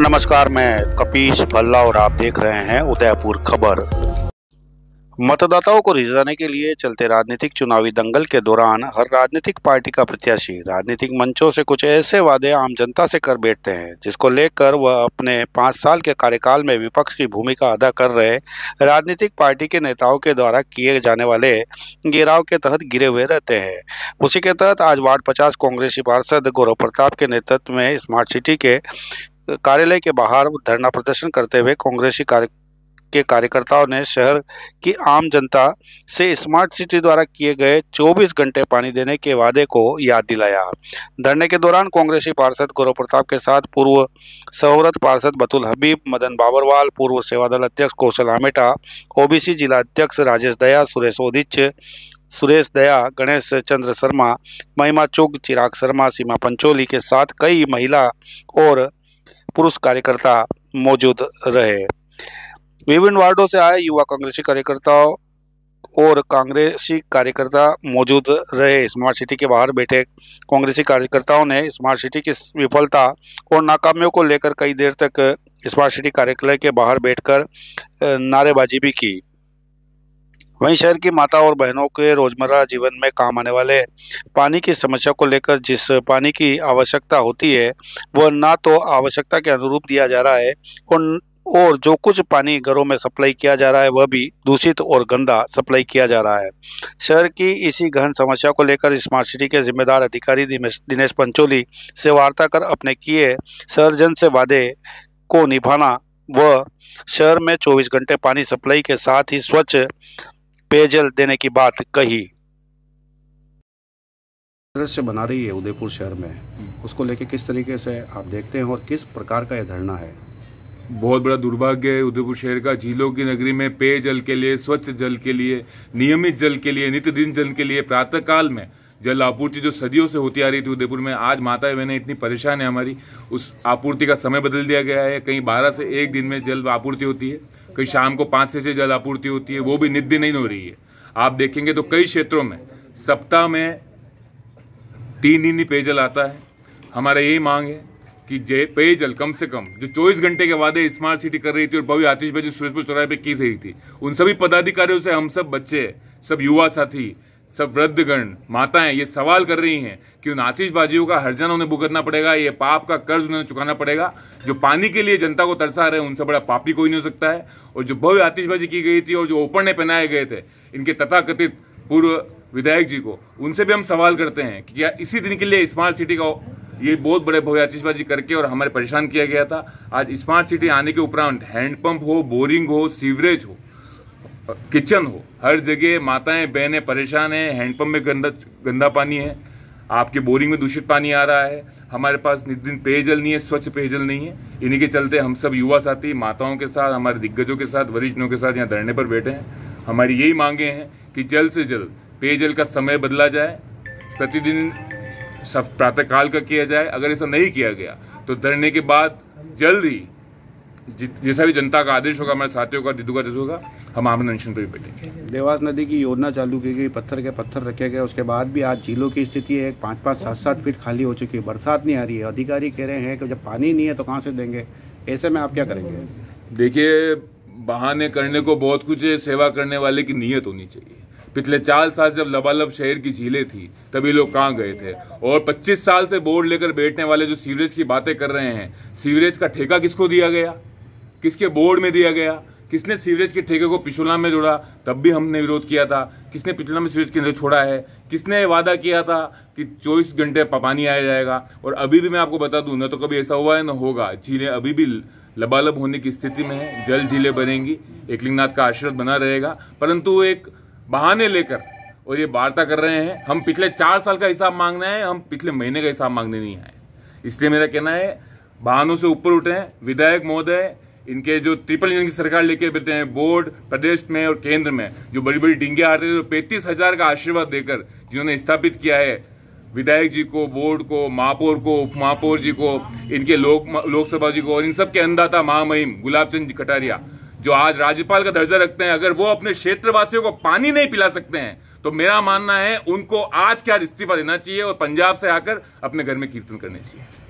नमस्कार मैं कपीश भल्ला और आप देख रहे हैं उदयपुर खबर मतदाताओं को रिझाने के लिए चलते राजनीतिक चुनावी दंगल के दौरान हर राजनीतिक पार्टी का प्रत्याशी राजनीतिक मंचों से कुछ ऐसे वादे आम जनता से कर बैठते हैं जिसको लेकर वह अपने पाँच साल के कार्यकाल में विपक्ष की भूमिका अदा कर रहे राजनीतिक पार्टी के नेताओं के द्वारा किए जाने वाले घेराव के तहत गिरे हुए रहते हैं उसी के तहत आज वार्ड पचास कांग्रेसी पार्षद गौरव प्रताप के नेतृत्व में स्मार्ट सिटी के कार्यालय के बाहर धरना प्रदर्शन करते हुए कांग्रेसी कार्य के कार्यकर्ताओं ने शहर की आम जनता से स्मार्ट सिटी द्वारा किए गए 24 घंटे पानी देने के वादे को याद दिलाया धरने के दौरान कांग्रेसी पार्षद गौरव प्रताप के साथ पूर्व सहोरत पार्षद बतुल हबीब मदन बाबरवाल पूर्व सेवादल अध्यक्ष कौशल आमेटा ओबीसी जिला अध्यक्ष राजेश दया सुरेश ओदिच सुरेश दया गणेश चंद्र शर्मा महिमा चुग चिराग शर्मा सीमा पंचोली के साथ कई महिला और पुरुष कार्यकर्ता मौजूद रहे विभिन्न वार्डो से आए युवा कांग्रेसी कार्यकर्ताओं और कांग्रेसी कार्यकर्ता मौजूद रहे स्मार्ट सिटी के बाहर बैठे कांग्रेसी कार्यकर्ताओं ने स्मार्ट सिटी की विफलता और नाकामियों को लेकर कई देर तक स्मार्ट सिटी कार्यालय के बाहर बैठकर नारेबाजी भी की वहीं शहर की माता और बहनों के रोजमर्रा जीवन में काम आने वाले पानी की समस्या को लेकर जिस पानी की आवश्यकता होती है वह ना तो आवश्यकता के अनुरूप दिया जा रहा है और और जो कुछ पानी घरों में सप्लाई किया जा रहा है वह भी दूषित और गंदा सप्लाई किया जा रहा है शहर की इसी गहन समस्या को लेकर स्मार्ट सिटी के जिम्मेदार अधिकारी दिनेश पंचोली से वार्ता कर अपने किए सर्जन से वादे को निभाना व शहर में 24 घंटे पानी सप्लाई के साथ ही स्वच्छ पेयजल देने की बात कही से बना रही है उदयपुर शहर में हम्म। उसको लेके किस तरीके से आप देखते हैं और किस प्रकार का यह धरना है बहुत बड़ा दुर्भाग्य है उदयपुर शहर का झीलों की नगरी में पेय जल के लिए स्वच्छ जल के लिए नियमित जल के लिए नित्य दिन जल के लिए प्रातः काल में जल आपूर्ति जो सदियों से होती आ रही थी उदयपुर में आज माता बहने इतनी परेशान है हमारी उस आपूर्ति का समय बदल दिया गया है कहीं बारह से एक दिन में जल आपूर्ति होती है कहीं शाम को पाँच से जल आपूर्ति होती है वो भी निधि नहीं हो रही है आप देखेंगे तो कई क्षेत्रों में सप्ताह में तीन दिन ही पेयजल आता है हमारा यही मांग है कि जय पेयजल कम से कम जो चौबीस घंटे के वादे स्मार्ट सिटी कर रही थी और भव्य आतिशबाजी सूरजपुर चौराहे पे की रही थी उन सभी पदाधिकारियों से हम सब बच्चे सब युवा साथी सब वृद्धगण माताएं ये सवाल कर रही हैं कि उन आतिशबाजियों का हर्जन उन्हें भुगतना पड़ेगा ये पाप का कर्ज उन्हें चुकाना पड़ेगा जो पानी के लिए जनता को तरसा रहे उनसे बड़ा पापी कोई नहीं हो सकता है और जो भव्य आतिशबाजी की गई थी और जो ओपरने पहनाए गए थे इनके तथाकथित पूर्व विधायक जी को उनसे भी हम सवाल करते हैं कि क्या इसी दिन के लिए स्मार्ट सिटी का ये बहुत बड़े भव्य आतिशबाजी करके और हमारे परेशान किया गया था आज स्मार्ट सिटी आने के उपरांत हैंडपंप हो बोरिंग हो सीवरेज हो किचन हो हर जगह माताएं बहनें परेशान हैं हैंडपम्प में गंदा गंदा पानी है आपके बोरिंग में दूषित पानी आ रहा है हमारे पास नित दिन पेयजल नहीं है स्वच्छ पेयजल नहीं है इन्हीं के चलते हम सब युवा साथी माताओं के साथ हमारे दिग्गजों के साथ वरिष्ठों के साथ यहाँ धरने पर बैठे हैं हमारी यही मांगे हैं कि जल्द से जल्द पेयजल का समय बदला जाए प्रतिदिन प्रातःकाल का किया जाए अगर ऐसा नहीं किया गया तो धरने के बाद जल्द ही जैसा भी जनता का आदेश होगा हमारे साथियों का दीदू का जैसे होगा हम आमदन पर भी बैठेंगे देवास नदी की योजना चालू की गई पत्थर के पत्थर रखे गए उसके बाद भी आज झीलों की स्थिति है पाँच पाँच सात सात फीट खाली हो चुकी है बरसात नहीं आ रही है अधिकारी कह रहे हैं कि जब पानी नहीं है तो कहाँ से देंगे ऐसे में आप क्या करेंगे देखिए बहाने करने को बहुत कुछ है सेवा करने वाले की नीयत होनी चाहिए पिछले चार साल जब लबालब शहर की झीलें थी तभी लोग कहाँ गए थे और 25 साल से बोर्ड लेकर बैठने वाले जो सीवरेज की बातें कर रहे हैं सीवरेज का ठेका किसको दिया गया किसके बोर्ड में दिया गया किसने सीवरेज के ठेके को पिछोला में जोड़ा तब भी हमने विरोध किया था किसने पिछला में सीवरेज केंद्र छोड़ा है किसने वादा किया था कि चौबीस घंटे पानी आया जाएगा और अभी भी मैं आपको बता दूं न तो कभी ऐसा हुआ है न होगा झीलें अभी भी लबालब होने की स्थिति में है जल झीलें बनेंगी एकलिंगनाथ का आश्रद बना रहेगा परंतु एक बहाने लेकर और ये वार्ता कर रहे हैं हम पिछले चार साल का हिसाब मांगने आए हम पिछले महीने का हिसाब मांगने नहीं आए इसलिए मेरा कहना है बहानों से ऊपर उठे विधायक महोदय इनके जो ट्रिपल इंजन की सरकार लेके बैठे हैं बोर्ड प्रदेश में और केंद्र में जो बड़ी बड़ी डिंगे आ रही है तो पैंतीस हजार का आशीर्वाद देकर जिन्होंने स्थापित किया है विधायक जी को बोर्ड को महापौर को उप महापौर जी को इनके लोक लोकसभा जी को और इन सब के अंदाता महामहिम गुलाब चंद कटारिया जो आज राज्यपाल का दर्जा रखते हैं अगर वो अपने क्षेत्रवासियों को पानी नहीं पिला सकते हैं तो मेरा मानना है उनको आज के आज इस्तीफा देना चाहिए और पंजाब से आकर अपने घर में कीर्तन करने चाहिए